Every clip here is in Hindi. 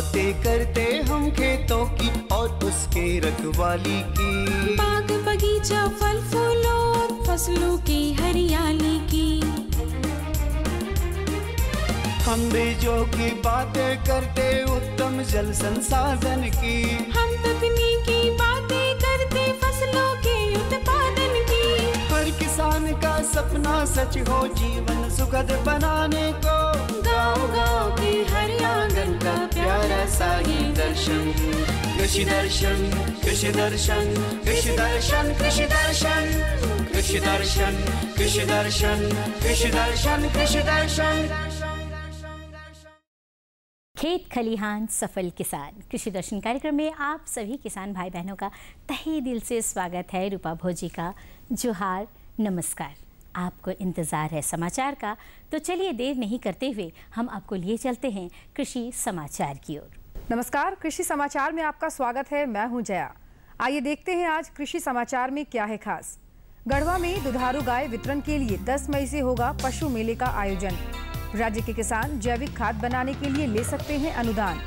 बातें करते हम खेतों की और उसके रखवाली की बाग बगीचा फल फूलों और फसलों की हरियाली की हम बीजों की बातें करते उत्तम जल संसाधन की हम तकनीकी बातें करते फसलों के उत्पादन का सपना सच हो जीवन सुखद बनाने को गाँव गाँव के हर आंगन का प्यारा सा ही दर्शन कृषि दर्शन कृषि दर्शन कृषि दर्शन कृषि दर्शन कृषि दर्शन कृषि दर्शन कृषि दर्शन कृषि दर्शन खेत खलिहान सफल किसान कृषि दर्शन कार्यक्रम में आप सभी किसान भाई बहनों का तहे दिल से स्वागत है रूपा भोजी का जोहार नमस्कार आपको इंतज़ार है समाचार का तो चलिए देर नहीं करते हुए हम आपको लिए चलते हैं कृषि समाचार की ओर नमस्कार कृषि समाचार में आपका स्वागत है मैं हूं जया आइए देखते हैं आज कृषि समाचार में क्या है खास गढ़वा में दुधारू गाय वितरण के लिए 10 मई से होगा पशु मेले का आयोजन राज्य के किसान जैविक खाद बनाने के लिए ले सकते हैं अनुदान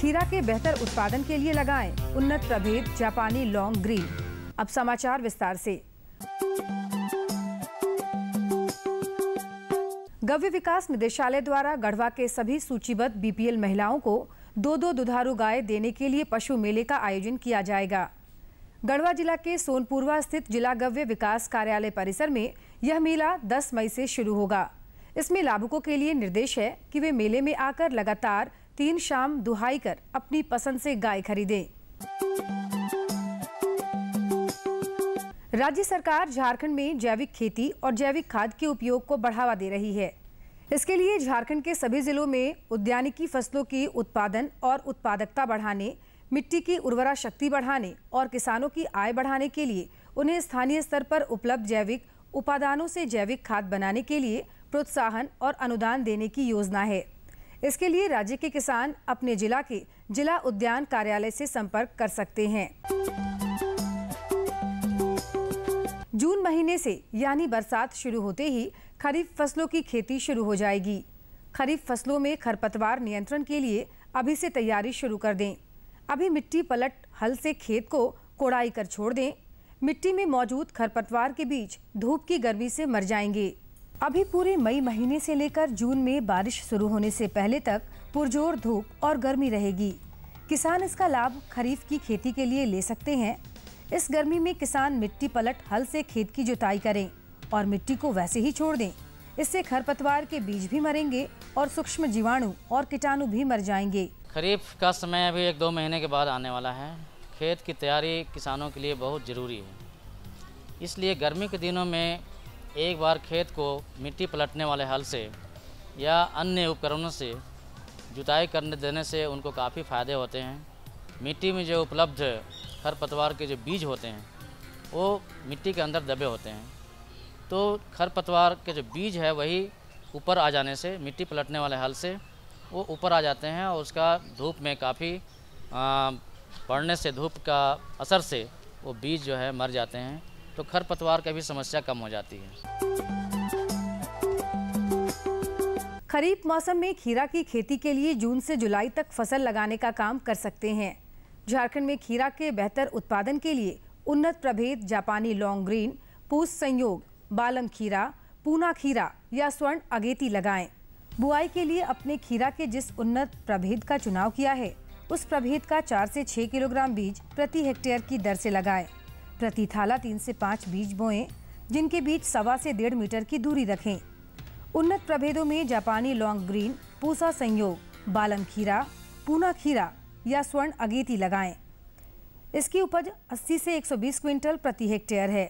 खीरा के बेहतर उत्पादन के लिए लगाएं उन्नत प्रभेद जापानी लॉन्ग ग्रीन अब समाचार विस्तार ऐसी गव्य विकास निदेशालय द्वारा गढ़वा के सभी सूचीबद्ध बीपीएल महिलाओं को दो दो दुधारू गाय देने के लिए पशु मेले का आयोजन किया जाएगा गढ़वा जिला के सोनपुरवा स्थित जिला गव्य विकास कार्यालय परिसर में यह मेला 10 मई से शुरू होगा इसमें लाभुकों के लिए निर्देश है कि वे मेले में आकर लगातार तीन शाम दुहाई कर अपनी पसंद से गाय खरीदें राज्य सरकार झारखंड में जैविक खेती और जैविक खाद के उपयोग को बढ़ावा दे रही है इसके लिए झारखंड के सभी जिलों में उद्यानिकी फसलों की उत्पादन और उत्पादकता बढ़ाने मिट्टी की उर्वरा शक्ति बढ़ाने और किसानों की आय बढ़ाने के लिए उन्हें स्थानीय स्तर पर उपलब्ध जैविक उपादानों से जैविक खाद बनाने के लिए प्रोत्साहन और अनुदान देने की योजना है इसके लिए राज्य के किसान अपने जिला के जिला उद्यान कार्यालय से संपर्क कर सकते हैं जून महीने से यानी बरसात शुरू होते ही खरीफ फसलों की खेती शुरू हो जाएगी खरीफ फसलों में खरपतवार नियंत्रण के लिए अभी से तैयारी शुरू कर दें अभी मिट्टी पलट हल से खेत को कोड़ाई कर छोड़ दें मिट्टी में मौजूद खरपतवार के बीच धूप की गर्मी से मर जाएंगे अभी पूरे मई महीने से लेकर जून में बारिश शुरू होने से पहले तक पुरजोर धूप और गर्मी रहेगी किसान इसका लाभ खरीफ की खेती के लिए ले सकते हैं इस गर्मी में किसान मिट्टी पलट हल से खेत की जुताई करें और मिट्टी को वैसे ही छोड़ दें इससे खरपतवार के बीज भी मरेंगे और सूक्ष्म जीवाणु और कीटाणु भी मर जाएंगे खरीफ का समय अभी एक दो महीने के बाद आने वाला है खेत की तैयारी किसानों के लिए बहुत ज़रूरी है इसलिए गर्मी के दिनों में एक बार खेत को मिट्टी पलटने वाले हल से या अन्य उपकरणों से जुताई करने देने से उनको काफ़ी फ़ायदे होते हैं मिट्टी में जो उपलब्ध खरपतवार के जो बीज होते हैं वो मिट्टी के अंदर दबे होते हैं तो खरपतवार के जो बीज है वही ऊपर आ जाने से मिट्टी पलटने वाले हल से वो ऊपर आ जाते हैं और उसका धूप में काफ़ी पड़ने से धूप का असर से वो बीज जो है मर जाते हैं तो खरपतवार का भी समस्या कम हो जाती है खरीफ मौसम में खीरा की खेती के लिए जून से जुलाई तक फसल लगाने का काम कर सकते हैं झारखंड में खीरा के बेहतर उत्पादन के लिए उन्नत प्रभेद जापानी लॉन्ग ग्रीन पूस संयोग बालम खीरा पूना खीरा या स्वर्ण अगेती लगाएं। बुआई के लिए अपने खीरा के जिस उन्नत प्रभेद का चुनाव किया है उस प्रभेद का चार से छह किलोग्राम बीज प्रति हेक्टेयर की दर से लगाएं। प्रति थाला तीन से पाँच बीज बोएं, जिनके बीच सवा से डेढ़ मीटर की दूरी रखें उन्नत प्रभेदों में जापानी लॉन्ग ग्रीन पूसा संयोग बालम खीरा पूना खीरा या स्वर्ण अगेती लगाएं। इसकी उपज 80 से 120 क्विंटल प्रति हेक्टेयर है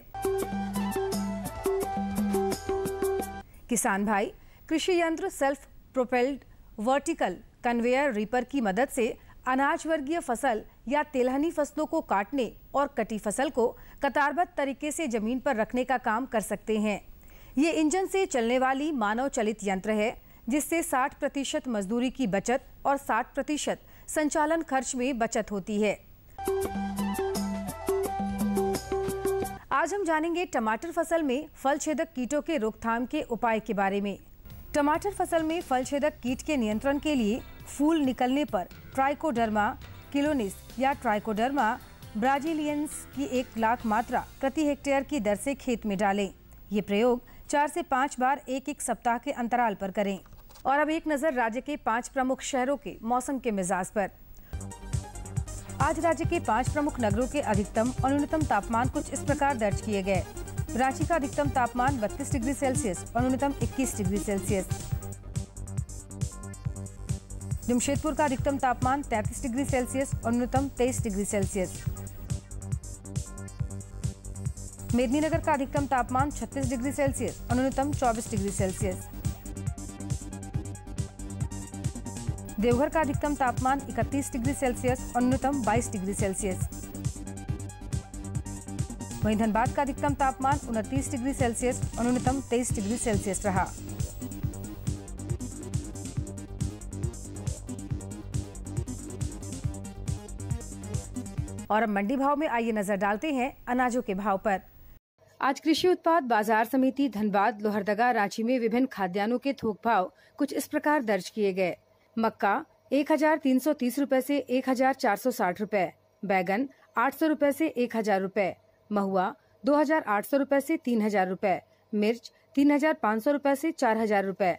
किसान भाई कृषि यंत्र self propelled vertical conveyor reaper की मदद से अनाज वर्गीय फसल या तेलहनी फसलों को काटने और कटी फसल को कतारबद्ध तरीके से जमीन पर रखने का काम कर सकते हैं ये इंजन से चलने वाली मानव चलित यंत्र है जिससे 60 प्रतिशत मजदूरी की बचत और 60 प्रतिशत संचालन खर्च में बचत होती है आज हम जानेंगे टमाटर फसल में फल छेदक कीटों के रोकथाम के उपाय के बारे में टमाटर फसल में फल छेदक कीट के नियंत्रण के लिए फूल निकलने पर ट्राइकोडर्मा किलोनिस या ट्राइकोडर्मा ब्राजीलियंस की एक लाख मात्रा प्रति हेक्टेयर की दर से खेत में डालें ये प्रयोग चार से पाँच बार एक एक सप्ताह के अंतराल पर करें और अब एक नज़र राज्य के पांच प्रमुख शहरों के मौसम के मिजाज पर आज राज्य के पांच प्रमुख नगरों के अधिकतम और न्यूनतम तापमान कुछ इस प्रकार दर्ज किए गए रांची का अधिकतम तापमान 32 डिग्री सेल्सियस और न्यूनतम 21 डिग्री सेल्सियस जमशेदपुर का अधिकतम तापमान 33 डिग्री सेल्सियस और न्यूनतम 23 डिग्री सेल्सियस मेदिनीनगर का अधिकतम तापमान 36 डिग्री सेल्सियस और न्यूनतम 24 डिग्री सेल्सियस देवघर का अधिकतम तापमान 31 डिग्री सेल्सियस और न्यूनतम 22 डिग्री सेल्सियस वहीं धनबाद का अधिकतम तापमान उनतीस डिग्री सेल्सियस और न्यूनतम 23 डिग्री सेल्सियस रहा और अब मंडी भाव में आइए नजर डालते हैं अनाजों के भाव पर आज कृषि उत्पाद बाजार समिति धनबाद लोहरदगा रांची में विभिन्न खाद्यान्नों के थोक भाव कुछ इस प्रकार दर्ज किए गए मक्का एक हजार तीन सौ तीस रूपए ऐसी एक हजार चार सौ साठ रूपए बैगन आठ सौ रूपए ऐसी एक हजार रूपए महुआ दो हजार आठ सौ रूपए ऐसी तीन हजार रूपए मिर्च तीन हजार पाँच सौ रूपए ऐसी चार हजार रूपए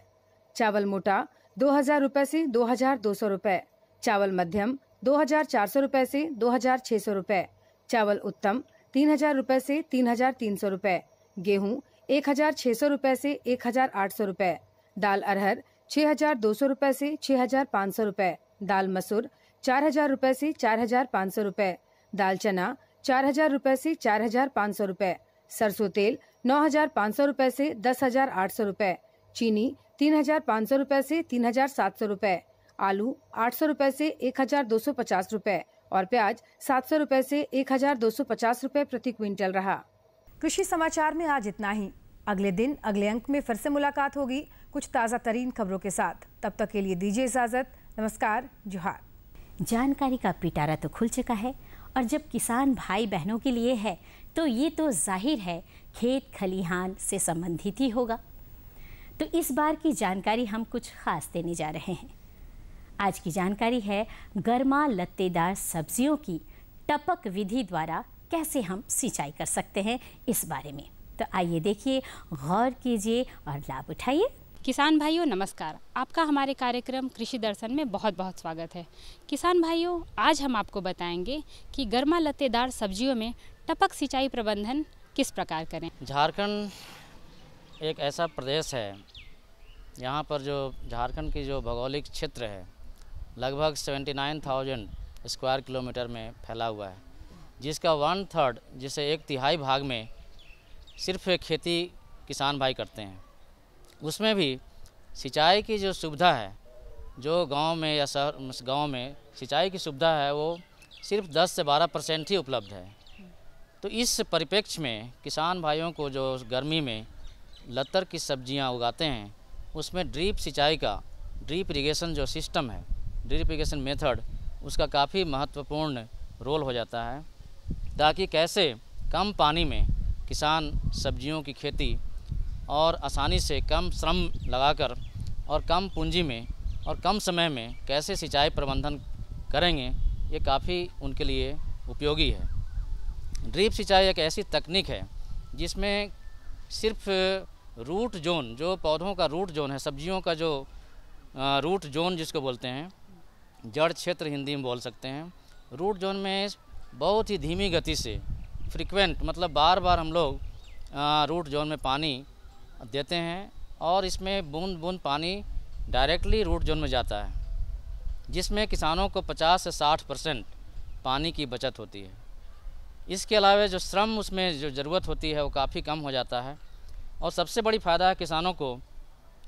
चावल मोटा दो हजार रूपए ऐसी दो हजार दो सौ रूपए चावल मध्यम दो हजार चार सौ रूपए ऐसी दो हजार छह सौ रूपए चावल उत्तम तीन हजार रूपए ऐसी तीन हजार तीन सौ रूपए गेहूँ एक हजार छह सौ रूपए ऐसी एक हजार आठ सौ रूपए दाल अरहर छह हजार दो सौ रूपए ऐसी छह हजार पाँच सौ रूपए दाल मसूर चार हजार रूपए ऐसी चार हजार पाँच सौ रूपए दाल चना चार हजार रूपए ऐसी चार हजार पाँच सौ रूपए सरसों तेल नौ हजार पाँच सौ रूपए ऐसी दस हजार आठ सौ रूपए चीनी तीन हजार पाँच सौ रूपए ऐसी तीन हजार सात सौ रूपए आलू आठ सौ रूपए ऐसी एक हजार दो सौ पचास रूपए और प्याज सात सौ रूपए ऐसी एक हजार दो सौ पचास रूपए प्रति क्विंटल रहा कृषि समाचार में आज इतना ही अगले दिन अगले अंक में फिर से मुलाकात होगी कुछ ताज़ा तरीन खबरों के साथ तब तक के लिए दीजिए इजाज़त नमस्कार जोहार जानकारी का पिटारा तो खुल चुका है और जब किसान भाई बहनों के लिए है तो ये तो जाहिर है खेत खलिहान से संबंधित ही होगा तो इस बार की जानकारी हम कुछ खास देने जा रहे हैं आज की जानकारी है गर्मा लत्तेदार सब्जियों की टपक विधि द्वारा कैसे हम सिंचाई कर सकते हैं इस बारे में तो आइए देखिए गौर कीजिए और लाभ उठाइए किसान भाइयों नमस्कार आपका हमारे कार्यक्रम कृषि दर्शन में बहुत बहुत स्वागत है किसान भाइयों आज हम आपको बताएंगे कि गर्मा लतेदार सब्जियों में टपक सिंचाई प्रबंधन किस प्रकार करें झारखंड एक ऐसा प्रदेश है यहाँ पर जो झारखंड की जो भौगोलिक क्षेत्र है लगभग 79,000 स्क्वायर किलोमीटर में फैला हुआ है जिसका वन थर्ड जिसे एक तिहाई भाग में सिर्फ खेती किसान भाई करते हैं उसमें भी सिंचाई की जो सुविधा है जो गांव में या शहर गांव में सिंचाई की सुविधा है वो सिर्फ 10 से 12 परसेंट ही उपलब्ध है तो इस परिप्रेक्ष्य में किसान भाइयों को जो गर्मी में लतर की सब्जियां उगाते हैं उसमें ड्रीप सिंचाई का ड्रीप इरीगेशन जो सिस्टम है ड्रीप इरीगेशन मेथड उसका काफ़ी महत्वपूर्ण रोल हो जाता है ताकि कैसे कम पानी में किसान सब्जियों की खेती और आसानी से कम श्रम लगाकर और कम पूंजी में और कम समय में कैसे सिंचाई प्रबंधन करेंगे ये काफ़ी उनके लिए उपयोगी है ड्रीप सिंचाई एक ऐसी तकनीक है जिसमें सिर्फ रूट जोन जो पौधों का रूट जोन है सब्जियों का जो रूट जोन जिसको बोलते हैं जड़ क्षेत्र हिंदी में बोल सकते हैं रूट जोन में बहुत ही धीमी गति से फ्रिक्वेंट मतलब बार बार हम लोग रूट जोन में पानी देते हैं और इसमें बूंद बूंद पानी डायरेक्टली रूट जोन में जाता है जिसमें किसानों को 50 से 60 परसेंट पानी की बचत होती है इसके अलावा जो श्रम उसमें जो ज़रूरत होती है वो काफ़ी कम हो जाता है और सबसे बड़ी फ़ायदा है किसानों को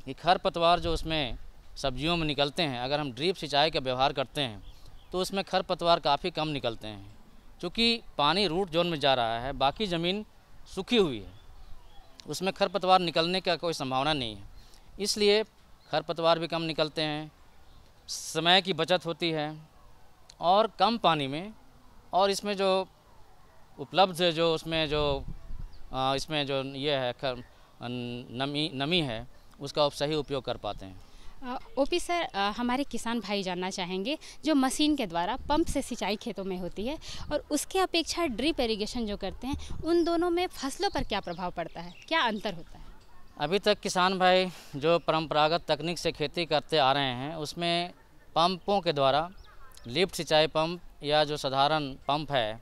कि खरपतवार जो उसमें सब्जियों में निकलते हैं अगर हम ड्रीप सिंचाई का व्यवहार करते हैं तो उसमें खरपतवार काफ़ी कम निकलते हैं क्योंकि पानी रूट जोन में जा रहा है बाकी ज़मीन सूखी हुई है उसमें खरपतवार निकलने का कोई संभावना नहीं है इसलिए खरपतवार भी कम निकलते हैं समय की बचत होती है और कम पानी में और इसमें जो उपलब्ध जो उसमें जो इसमें जो ये है नमी नमी है उसका आप सही उपयोग कर पाते हैं ओपी सर हमारे किसान भाई जानना चाहेंगे जो मशीन के द्वारा पंप से सिंचाई खेतों में होती है और उसके अपेक्षा ड्रिप इरिगेशन जो करते हैं उन दोनों में फसलों पर क्या प्रभाव पड़ता है क्या अंतर होता है अभी तक किसान भाई जो परंपरागत तकनीक से खेती करते आ रहे हैं उसमें पंपों के द्वारा लिफ्ट सिंचाई पंप या जो साधारण पंप है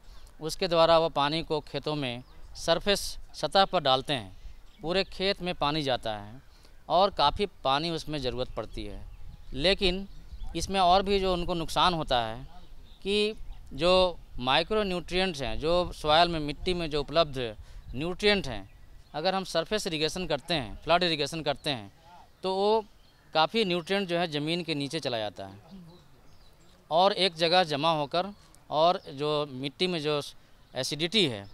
उसके द्वारा वह पानी को खेतों में सरफेस सतह पर डालते हैं पूरे खेत में पानी जाता है और काफ़ी पानी उसमें ज़रूरत पड़ती है लेकिन इसमें और भी जो उनको नुकसान होता है कि जो माइक्रो न्यूट्रियट्स हैं जो सॉयल में मिट्टी में जो उपलब्ध न्यूट्रियट हैं अगर हम सरफेस इरीगेशन करते हैं फ्लड इरीगेशन करते हैं तो वो काफ़ी न्यूट्रिएंट जो है ज़मीन के नीचे चला जाता है और एक जगह जमा होकर और जो मिट्टी में जो एसिडिटी है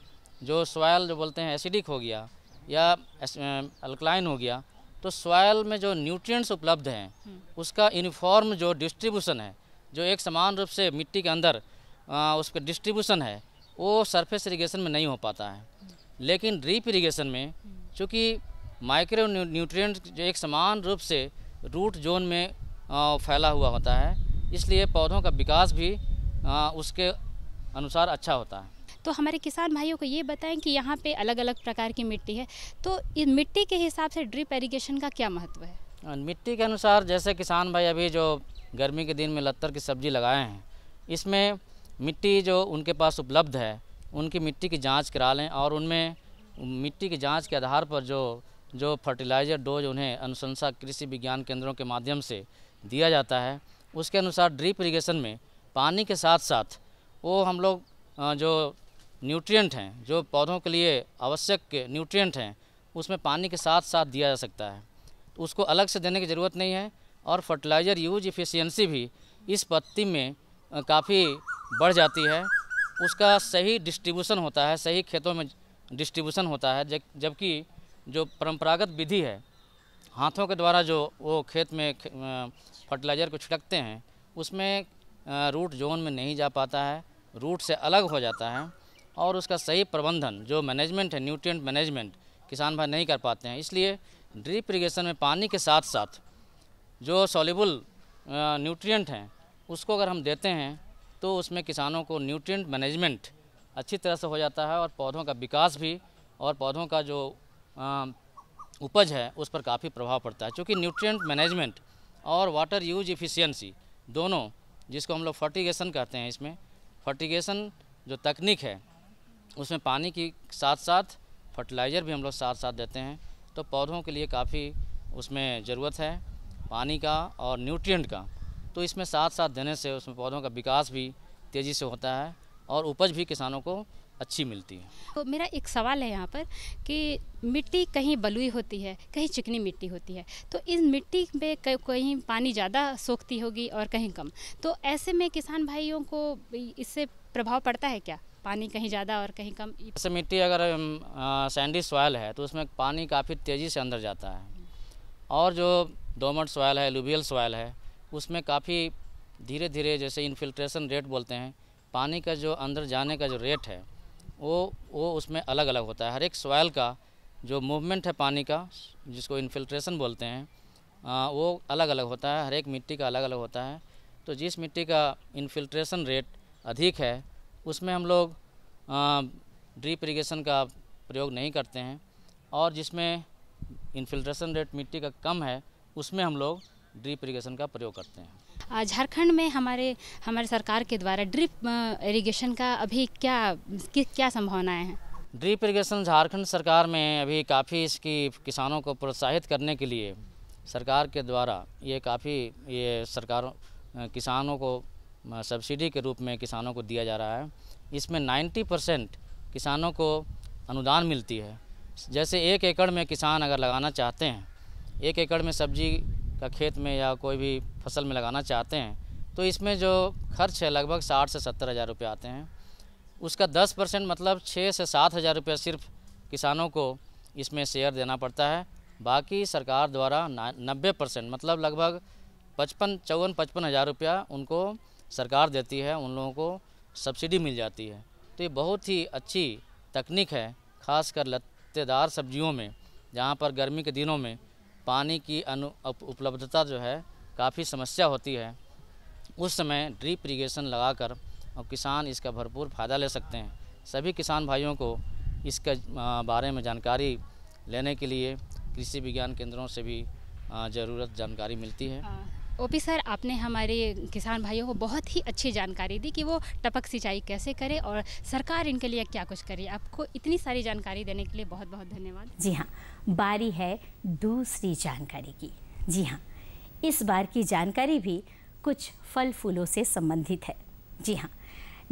जो सॉयल जो बोलते हैं एसिडिक हो गया या अल्कलाइन हो गया तो सॉयल में जो न्यूट्रिएंट्स उपलब्ध हैं हम्म। उसका यूनिफॉर्म जो डिस्ट्रीब्यूशन है जो एक समान रूप से मिट्टी के अंदर आ, उसका डिस्ट्रीब्यूशन है वो सरफेस इरीगेशन में नहीं हो पाता है हम्म। लेकिन ड्रीप इरीगेशन में चूँकि माइक्रो न्यूट्रियट जो एक समान रूप से रूट जोन में फैला हुआ होता है इसलिए पौधों का विकास भी उसके अनुसार अच्छा होता है तो हमारे किसान भाइयों को ये बताएं कि यहाँ पे अलग अलग प्रकार की मिट्टी है तो इस मिट्टी के हिसाब से ड्रिप इरीगेशन का क्या महत्व है मिट्टी के अनुसार जैसे किसान भाई अभी जो गर्मी के दिन में लत्तर की सब्जी लगाए हैं इसमें मिट्टी जो उनके पास उपलब्ध है उनकी मिट्टी की जाँच करा लें और उनमें मिट्टी की जाँच के आधार पर जो जो फर्टिलाइज़र डोज उन्हें अनुशंसा कृषि विज्ञान केंद्रों के माध्यम से दिया जाता है उसके अनुसार ड्रिप इरीगेशन में पानी के साथ साथ वो हम लोग जो न्यूट्रिएंट हैं जो पौधों के लिए आवश्यक न्यूट्रिएंट हैं उसमें पानी के साथ साथ दिया जा सकता है तो उसको अलग से देने की ज़रूरत नहीं है और फर्टिलाइज़र यूज इफ़िशियंसी भी इस पत्ती में काफ़ी बढ़ जाती है उसका सही डिस्ट्रीब्यूशन होता है सही खेतों में डिस्ट्रीब्यूशन होता है जबकि जो परंपरागत विधि है हाथों के द्वारा जो वो खेत में फर्टिलाइज़र को छिड़कते हैं उसमें रूट जोन में नहीं जा पाता है रूट से अलग हो जाता है और उसका सही प्रबंधन जो मैनेजमेंट है न्यूट्रिएंट मैनेजमेंट किसान भाई नहीं कर पाते हैं इसलिए ड्रिप इरीगेशन में पानी के साथ साथ जो सॉल्यूबल न्यूट्रिएंट हैं उसको अगर हम देते हैं तो उसमें किसानों को न्यूट्रिएंट मैनेजमेंट अच्छी तरह से हो जाता है और पौधों का विकास भी और पौधों का जो आ, उपज है उस पर काफ़ी प्रभाव पड़ता है क्योंकि न्यूट्रियट मैनेजमेंट और वाटर यूज इफ़िशियंसी दोनों जिसको हम लोग फर्टिगेशन कहते हैं इसमें फर्टिगेशन जो तकनीक है उसमें पानी की साथ साथ फर्टिलाइज़र भी हम लोग साथ साथ देते हैं तो पौधों के लिए काफ़ी उसमें ज़रूरत है पानी का और न्यूट्रिएंट का तो इसमें साथ साथ देने से उसमें पौधों का विकास भी तेज़ी से होता है और उपज भी किसानों को अच्छी मिलती है तो मेरा एक सवाल है यहाँ पर कि मिट्टी कहीं बलुई होती है कहीं चिकनी मिट्टी होती है तो इस मिट्टी में कहीं पानी ज़्यादा सोखती होगी और कहीं कम तो ऐसे में किसान भाइयों को इससे प्रभाव पड़ता है क्या पानी कहीं ज़्यादा और कहीं कम जैसे मिट्टी अगर सैंडी सॉयल है तो उसमें पानी काफ़ी तेज़ी से अंदर जाता है और जो डोमट सॉयल है लुबियल सॉयल है उसमें काफ़ी धीरे धीरे जैसे इन्फिल्ट्रेशन रेट बोलते हैं पानी का जो अंदर जाने का जो रेट है वो वो उसमें अलग अलग होता है हर एक सॉयल का जो मूवमेंट है पानी का जिसको इन्फिल्ट्रेशन बोलते हैं आ, वो अलग अलग होता है हर एक मिट्टी का अलग अलग होता है तो जिस मिट्टी का इन्फिल्ट्रेशन रेट अधिक है उसमें हम लोग ड्रीप इरीगेशन का प्रयोग नहीं करते हैं और जिसमें इन्फिल्ट्रेशन रेट मिट्टी का कम है उसमें हम लोग ड्रीप इरीगेशन का प्रयोग करते हैं झारखंड में हमारे हमारे सरकार के द्वारा ड्रिप इरीगेशन का अभी क्या कि, क्या संभावनाएं हैं ड्रिप इरीगेशन झारखंड सरकार में अभी काफ़ी इसकी किसानों को प्रोत्साहित करने के लिए सरकार के द्वारा ये काफ़ी ये सरकार किसानों को सब्सिडी के रूप में किसानों को दिया जा रहा है इसमें 90 परसेंट किसानों को अनुदान मिलती है जैसे एक एकड़ में किसान अगर लगाना चाहते हैं एक एकड़ में सब्जी का खेत में या कोई भी फसल में लगाना चाहते हैं तो इसमें जो खर्च है लगभग साठ से सत्तर हज़ार रुपये आते हैं उसका दस परसेंट मतलब छः से सात हज़ार रुपये सिर्फ किसानों को इसमें शेयर देना पड़ता है बाकी सरकार द्वारा नब्बे परसेंट मतलब लगभग पचपन चौवन पचपन हज़ार रुपया उनको सरकार देती है उन लोगों को सब्सिडी मिल जाती है तो ये बहुत ही अच्छी तकनीक है खासकर लत्तेदार सब्जियों में जहाँ पर गर्मी के दिनों में पानी की अनु उपलब्धता जो है काफ़ी समस्या होती है उस समय ड्रिप इरीगेशन लगाकर और किसान इसका भरपूर फ़ायदा ले सकते हैं सभी किसान भाइयों को इसके बारे में जानकारी लेने के लिए कृषि विज्ञान केंद्रों से भी ज़रूरत जानकारी मिलती है हाँ। ओपी सर आपने हमारे किसान भाइयों को बहुत ही अच्छी जानकारी दी कि वो टपक सिंचाई कैसे करें और सरकार इनके लिए क्या कुछ करे आपको इतनी सारी जानकारी देने के लिए बहुत बहुत धन्यवाद जी हाँ बारी है दूसरी जानकारी की जी हाँ इस बार की जानकारी भी कुछ फल फूलों से संबंधित है जी हाँ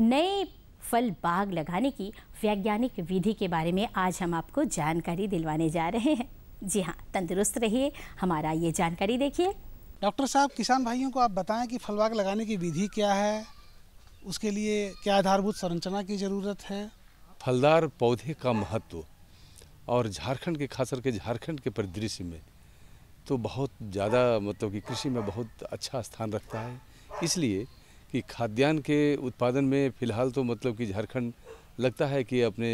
नए फल बाग लगाने की वैज्ञानिक विधि के बारे में आज हम आपको जानकारी दिलवाने जा रहे हैं जी हाँ तंदुरुस्त रहिए हमारा ये जानकारी देखिए डॉक्टर साहब किसान भाइयों को आप बताएं कि फलवाग लगाने की विधि क्या है उसके लिए क्या आधारभूत संरचना की ज़रूरत है फलदार पौधे का महत्व और झारखंड के खास करके झारखंड के परिदृश्य में तो बहुत ज़्यादा मतलब कि कृषि में बहुत अच्छा स्थान रखता है इसलिए कि खाद्यान्न के उत्पादन में फ़िलहाल तो मतलब कि झारखंड लगता है कि अपने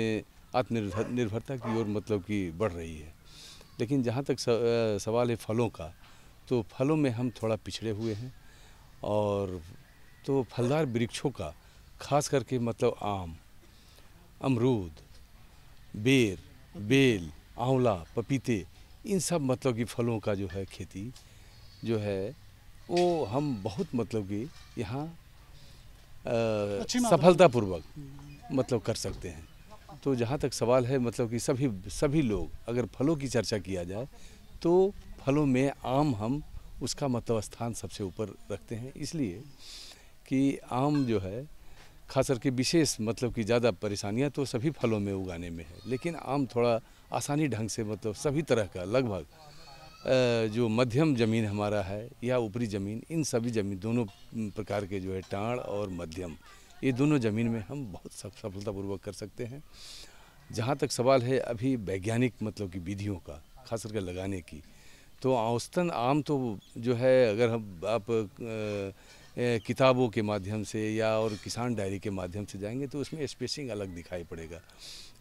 आत्मनिर्भर निर्भरता की ओर मतलब कि बढ़ रही है लेकिन जहाँ तक सवाल है फलों का तो फलों में हम थोड़ा पिछड़े हुए हैं और तो फलदार वृक्षों का खास करके मतलब आम अमरूद बेर बेल आंवला पपीते इन सब मतलब कि फलों का जो है खेती जो है वो हम बहुत मतलब कि यहाँ सफलतापूर्वक मतलब कर सकते हैं तो जहाँ तक सवाल है मतलब कि सभी सभी लोग अगर फलों की चर्चा किया जाए तो फलों में आम हम उसका मतलब स्थान सबसे ऊपर रखते हैं इसलिए कि आम जो है खास करके विशेष मतलब कि ज़्यादा परेशानियां तो सभी फलों में उगाने में है लेकिन आम थोड़ा आसानी ढंग से मतलब सभी तरह का लगभग जो मध्यम ज़मीन हमारा है या ऊपरी ज़मीन इन सभी ज़मीन दोनों प्रकार के जो है टाँड़ और मध्यम ये दोनों ज़मीन में हम बहुत सफलतापूर्वक कर सकते हैं जहाँ तक सवाल है अभी वैज्ञानिक मतलब कि विधियों का खास करके लगाने की तो औसतन आम तो जो है अगर हम आप किताबों के माध्यम से या और किसान डायरी के माध्यम से जाएंगे तो उसमें स्पेसिंग अलग दिखाई पड़ेगा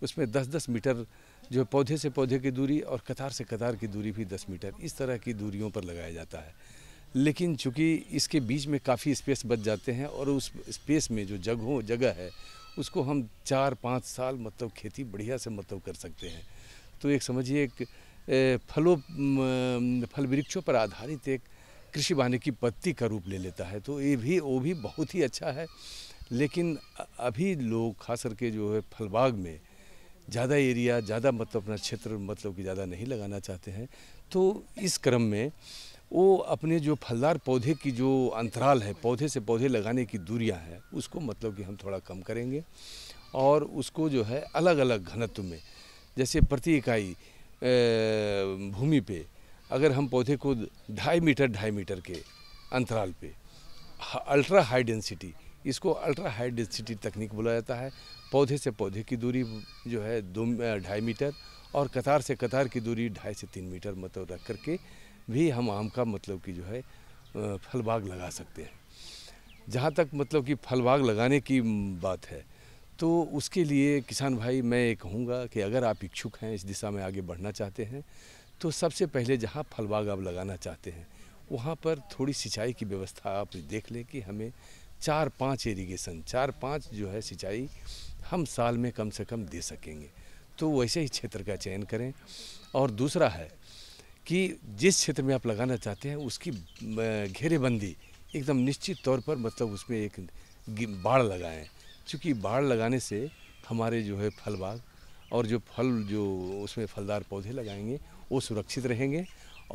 उसमें 10-10 मीटर जो है पौधे से पौधे की दूरी और कतार से कतार की दूरी भी 10 मीटर इस तरह की दूरियों पर लगाया जाता है लेकिन चूंकि इसके बीच में काफ़ी स्पेस बच जाते हैं और उस स्पेस में जो जगहों जगह है उसको हम चार पाँच साल मतलब खेती बढ़िया से मतलब कर सकते हैं तो एक समझिए एक फलों फल वृक्षों पर आधारित एक कृषि वानिकी पत्ती का रूप ले लेता है तो ये भी वो भी बहुत ही अच्छा है लेकिन अभी लोग खास करके जो है फलबाग में ज़्यादा एरिया ज़्यादा मतलब अपना क्षेत्र मतलब कि ज़्यादा नहीं लगाना चाहते हैं तो इस क्रम में वो अपने जो फलदार पौधे की जो अंतराल है पौधे से पौधे लगाने की दूरियां हैं उसको मतलब कि हम थोड़ा कम करेंगे और उसको जो है अलग अलग घनत्व में जैसे प्रति इकाई भूमि पे अगर हम पौधे को ढाई मीटर ढाई मीटर के अंतराल पे अल्ट्रा हाई डेंसिटी इसको अल्ट्रा हाई डेंसिटी तकनीक बोला जाता है पौधे से पौधे की दूरी जो है दो ढाई मीटर और कतार से कतार की दूरी ढाई से तीन मीटर मतलब रख कर के भी हम आम का मतलब कि जो है फल बाग लगा सकते हैं जहाँ तक मतलब कि फलबाग लगाने की बात है तो उसके लिए किसान भाई मैं ये कहूँगा कि अगर आप इच्छुक हैं इस दिशा में आगे बढ़ना चाहते हैं तो सबसे पहले जहाँ फल बाग आप लगाना चाहते हैं वहाँ पर थोड़ी सिंचाई की व्यवस्था आप देख लें कि हमें चार पाँच इरीगेशन चार पाँच जो है सिंचाई हम साल में कम से कम दे सकेंगे तो वैसे ही क्षेत्र का चयन करें और दूसरा है कि जिस क्षेत्र में आप लगाना चाहते हैं उसकी घेरेबंदी एकदम निश्चित तौर पर मतलब उसमें एक बाढ़ लगाएं चूँकि बाढ़ लगाने से हमारे जो है फल बाग और जो फल जो उसमें फलदार पौधे लगाएंगे वो सुरक्षित रहेंगे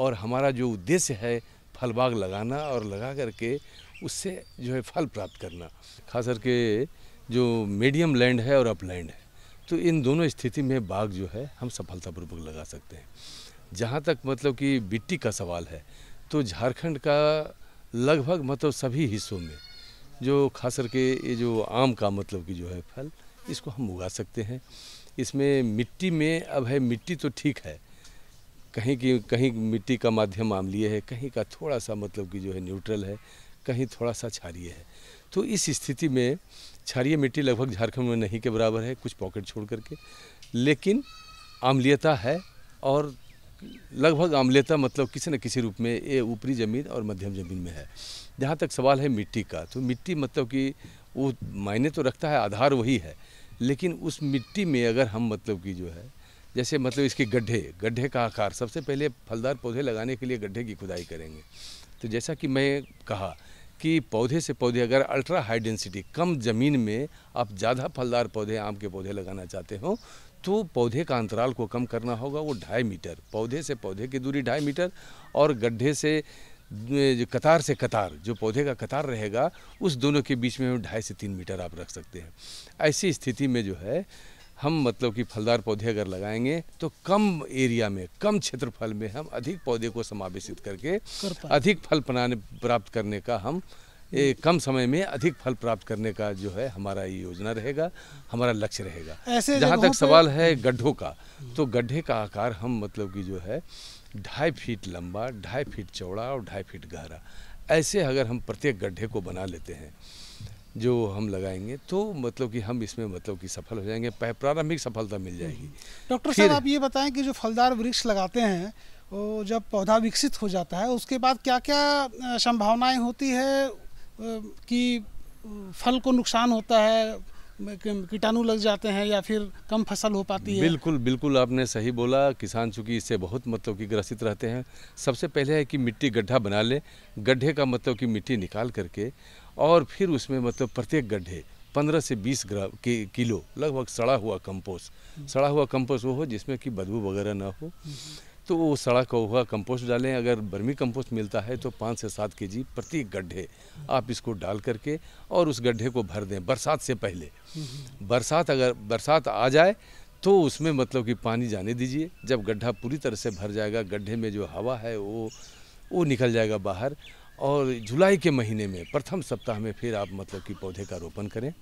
और हमारा जो उद्देश्य है फल बाग लगाना और लगा करके उससे जो है फल प्राप्त करना खास करके जो मीडियम लैंड है और अप लैंड है तो इन दोनों स्थिति में बाग जो है हम सफलतापूर्वक लगा सकते हैं जहाँ तक मतलब कि मिट्टी का सवाल है तो झारखंड का लगभग मतलब सभी हिस्सों में जो खास करके ये जो आम का मतलब कि जो है फल इसको हम उगा सकते हैं इसमें मिट्टी में अब है मिट्टी तो ठीक है कहीं की कहीं मिट्टी का माध्यम आमलीय है कहीं का थोड़ा सा मतलब कि जो है न्यूट्रल है कहीं थोड़ा सा क्षारीय है तो इस स्थिति में क्षारिय मिट्टी लगभग झारखंड में नहीं के बराबर है कुछ पॉकेट छोड़ करके लेकिन आमलीयता है और लगभग आमलेता मतलब किसी न किसी रूप में ये ऊपरी ज़मीन और मध्यम ज़मीन में है जहाँ तक सवाल है मिट्टी का तो मिट्टी मतलब कि वो मायने तो रखता है आधार वही है लेकिन उस मिट्टी में अगर हम मतलब कि जो है जैसे मतलब इसके गड्ढे गड्ढे का आकार सबसे पहले फलदार पौधे लगाने के लिए गड्ढे की खुदाई करेंगे तो जैसा कि मैं कहा कि पौधे से पौधे अगर अल्ट्रा हाई डेंसिटी कम ज़मीन में आप ज़्यादा फलदार पौधे आम के पौधे लगाना चाहते हो तो पौधे का अंतराल को कम करना होगा वो ढाई मीटर पौधे से पौधे की दूरी ढाई मीटर और गड्ढे से जो कतार से कतार जो पौधे का कतार रहेगा उस दोनों के बीच में ढाई से तीन मीटर आप रख सकते हैं ऐसी स्थिति में जो है हम मतलब कि फलदार पौधे अगर लगाएंगे तो कम एरिया में कम क्षेत्रफल में हम अधिक पौधे को समावेशित करके कर अधिक फल प्राप्त करने का हम कम समय में अधिक फल प्राप्त करने का जो है हमारा ये योजना रहेगा हमारा लक्ष्य रहेगा ऐसे जहाँ तक सवाल है गड्ढों का तो गड्ढे का आकार हम मतलब कि जो है ढाई फीट लंबा ढाई फीट चौड़ा और ढाई फीट गहरा ऐसे अगर हम प्रत्येक गड्ढे को बना लेते हैं जो हम लगाएंगे तो मतलब कि हम इसमें मतलब कि सफल हो जाएंगे प्रारंभिक सफलता मिल जाएगी डॉक्टर साहब आप ये बताएं कि जो फलदार वृक्ष लगाते हैं वो जब पौधा विकसित हो जाता है उसके बाद क्या क्या संभावनाएं होती है कि फल को नुकसान होता है कीटाणु लग जाते हैं या फिर कम फसल हो पाती है बिल्कुल बिल्कुल आपने सही बोला किसान चूँकि इससे बहुत मतलब कि ग्रसित रहते हैं सबसे पहले है कि मिट्टी गड्ढा बना ले गड्ढे का मतलब कि मिट्टी निकाल करके और फिर उसमें मतलब प्रत्येक गड्ढे पंद्रह से बीस ग्राम के किलो लगभग सड़ा हुआ कंपोस्ट सड़ा हुआ कंपोस्ट वो हो जिसमें कि बदबू वगैरह ना हो तो वो सड़ा हुआ कंपोस्ट डालें अगर बर्मी कंपोस्ट मिलता है तो पाँच से सात के जी प्रति गड्ढे आप इसको डाल करके और उस गड्ढे को भर दें बरसात से पहले बरसात अगर बरसात आ जाए तो उसमें मतलब कि पानी जाने दीजिए जब गड्ढा पूरी तरह से भर जाएगा गड्ढे में जो हवा है वो वो निकल जाएगा बाहर और जुलाई के महीने में प्रथम सप्ताह में फिर आप मतलब कि पौधे का रोपण करें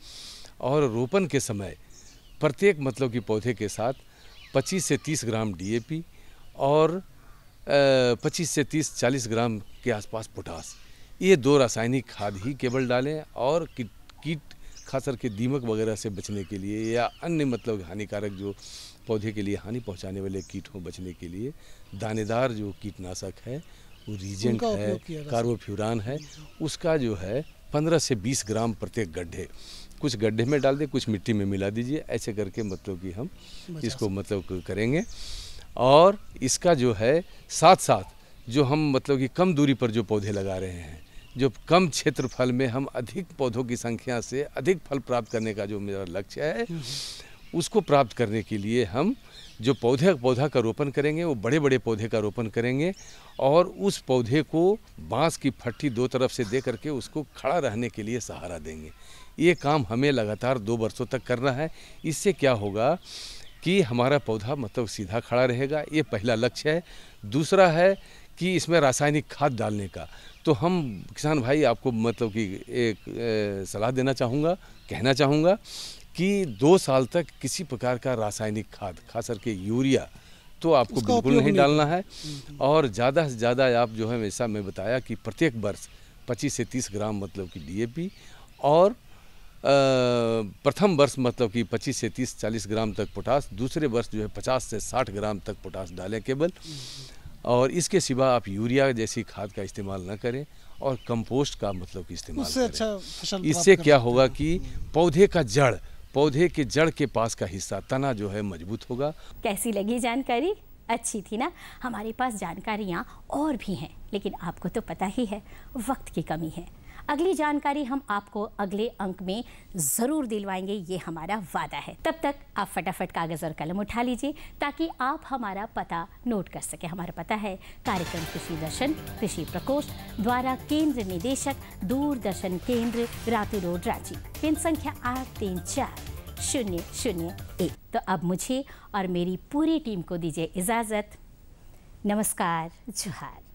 और रोपण के समय प्रत्येक मतलब कि पौधे के साथ 25 से 30 ग्राम डीएपी और 25 से 30 40 ग्राम के आसपास पोटास ये दो रासायनिक खाद ही केवल डालें और कीट कीट खास करके दीमक वगैरह से बचने के लिए या अन्य मतलब हानिकारक जो पौधे के लिए हानि पहुंचाने वाले कीट हों बचने के लिए दानेदार जो कीटनाशक है वो रीजेंट है कार्बोफ्यूरान है उसका जो है 15 से 20 ग्राम प्रत्येक गड्ढे कुछ गड्ढे में डाल दें कुछ मिट्टी में मिला दीजिए ऐसे करके मतलब कि हम इसको मतलब करेंगे और इसका जो है साथ साथ जो हम मतलब कि कम दूरी पर जो पौधे लगा रहे हैं जो कम क्षेत्रफल में हम अधिक पौधों की संख्या से अधिक फल प्राप्त करने का जो मेरा लक्ष्य है हम्म, हम्म। उसको प्राप्त करने के लिए हम जो पौधे पौधा का रोपण करेंगे वो बड़े बड़े पौधे का रोपण करेंगे और उस पौधे को बांस की फट्टी दो तरफ से दे करके उसको खड़ा रहने के लिए सहारा देंगे ये काम हमें लगातार दो वर्षों तक करना है इससे क्या होगा कि हमारा पौधा मतलब सीधा खड़ा रहेगा ये पहला लक्ष्य है दूसरा है कि इसमें रासायनिक खाद डालने का तो हम किसान भाई आपको मतलब कि एक सलाह देना चाहूँगा कहना चाहूँगा कि दो साल तक किसी प्रकार का रासायनिक खाद खास करके यूरिया तो आपको बिल्कुल नहीं डालना है हम्म। और ज़्यादा से ज़्यादा आप जो है ऐसा मैं बताया कि प्रत्येक वर्ष 25 से 30 ग्राम मतलब कि डीएपी और प्रथम वर्ष मतलब कि 25 से 30 40 ग्राम तक पोटास दूसरे वर्ष जो है 50 से 60 ग्राम तक पोटास डालें केवल और इसके सिवा आप यूरिया जैसी खाद का इस्तेमाल ना करें और कंपोस्ट का मतलब कि इस्तेमाल करें अच्छा इससे क्या होगा कि पौधे का जड़ पौधे के जड़ के पास का हिस्सा तना जो है मजबूत होगा कैसी लगी जानकारी अच्छी थी ना हमारे पास जानकारियाँ और भी हैं लेकिन आपको तो पता ही है वक्त की कमी है अगली जानकारी हम आपको अगले अंक में ज़रूर दिलवाएंगे ये हमारा वादा है तब तक आप फटाफट कागज़ और कलम उठा लीजिए ताकि आप हमारा पता नोट कर सकें हमारा पता है कार्यक्रम कृषि दर्शन कृषि प्रकोष्ठ द्वारा केंद्र निदेशक दूरदर्शन केंद्र रातू रोड रांची पिन संख्या आठ तीन चार शून्य शून्य एक तो अब मुझे और मेरी पूरी टीम को दीजिए इजाज़त नमस्कार जुहार